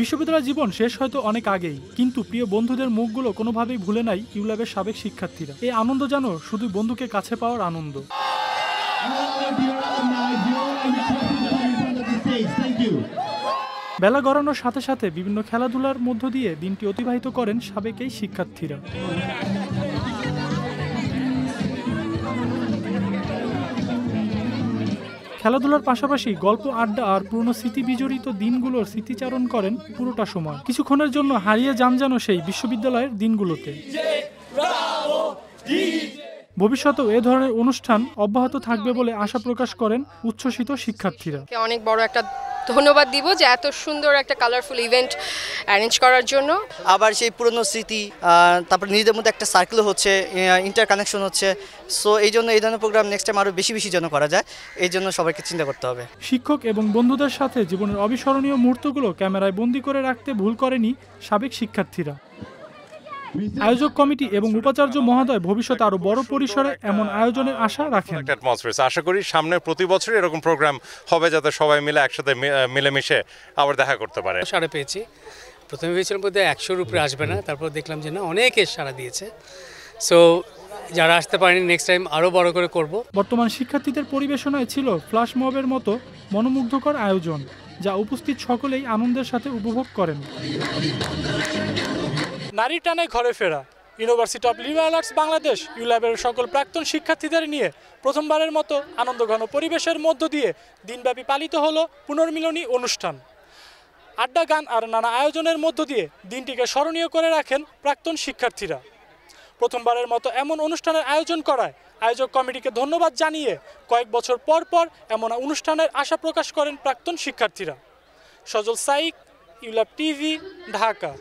বিশ্ববিদ্যালয় জীবন শেষ হয়তো অনেক আগেই কিন্তু প্রিয় বন্ধুদের মুখগুলো কোনোভাবেই ভুলে নাই ইউল্যাবের সাবেক শিক্ষার্থীরা এই আনন্দ যেন শুধু বন্ধুকে কাছে পাওয়ার আনন্দ বেলা গড়ানোর সাথে সাথে বিভিন্ন খেলাধুলার মধ্য দিয়ে দিনটি অতিবাহিত করেন সাবেক এই শিক্ষার্থীরা খেলাধুলার পাশাপাশি গল্প আড্ডা আর পুরনো স্মৃতি বিজড়িত দিনগুলোর স্মৃতিচারণ করেন পুরোটা সময় কিছুক্ষণের জন্য হারিয়ে যান যেন সেই বিশ্ববিদ্যালয়ের দিনগুলোতে ভবিষ্যতেও এ ধরনের অনুষ্ঠান অব্যাহত থাকবে বলে আশা প্রকাশ করেন উচ্ছ্বসিত শিক্ষার্থীরা অনেক বড় একটা ধন্যবাদ দিব যে এত সুন্দর একটা কালারফুল ইভেন্ট অ্যারেঞ্জ করার জন্য আবার সেই পুরনো স্মৃতি তারপর নিজেদের মধ্যে একটা সার্কেল হচ্ছে ইন্টার কানেকশন হচ্ছে সো এই জন্য এই ধরনের প্রোগ্রাম নেক্সট টাইম আরও বেশি বেশি যেন করা যায় এই জন্য সবাইকে চিন্তা করতে হবে শিক্ষক এবং বন্ধুদের সাথে জীবনের অবিস্মরণীয় মুহূর্তগুলো ক্যামেরায় বন্দি করে রাখতে ভুল করেনি সাবেক শিক্ষার্থীরা আয়োজক কমিটি এবং উপাচার্য মহোদয় ভবিষ্যতে আরো বড় পরিসরে এমন আয়োজনের আশা রাখেন আশা করি সামনে প্রতি বছর এরকম প্রোগ্রাম হবে যাতে সবাই মিলে একসাথে মিলেমিশে আবার দেখা করতে পারে সারা পেয়েছি প্রথমে ভেবেছিলাম বোধহয় একশোর উপরে আসবে না তারপর দেখলাম যে না অনেকে সারা দিয়েছে সো যারা আসতে পারেনি নেক্সট টাইম আরও বড় করে করব বর্তমান শিক্ষার্থীদের পরিবেশনায় ছিল ফ্লাশ মবের মতো মনোমুগ্ধকর আয়োজন যা উপস্থিত সকলেই আনন্দের সাথে উপভোগ করেন নারী টানে ঘরে ফেরা University of Liberal Arts Bangladesh ইউল্যাবের সকল প্রাক্তন শিক্ষার্থীদের নিয়ে প্রথমবারের মতো ঘন পরিবেশের মধ্য দিয়ে দিনব্যাপী পালিত হলো পুনর্মিলনী অনুষ্ঠান আড্ডা গান আর নানা আয়োজনের মধ্য দিয়ে দিনটিকে স্মরণীয় করে রাখেন প্রাক্তন শিক্ষার্থীরা প্রথমবারের মতো এমন অনুষ্ঠানের আয়োজন করায় আয়োজক কমিটিকে ধন্যবাদ জানিয়ে কয়েক বছর পর পর এমন অনুষ্ঠানের আশা প্রকাশ করেন প্রাক্তন শিক্ষার্থীরা সজল সাইক ইউল্যাব টিভি ঢাকা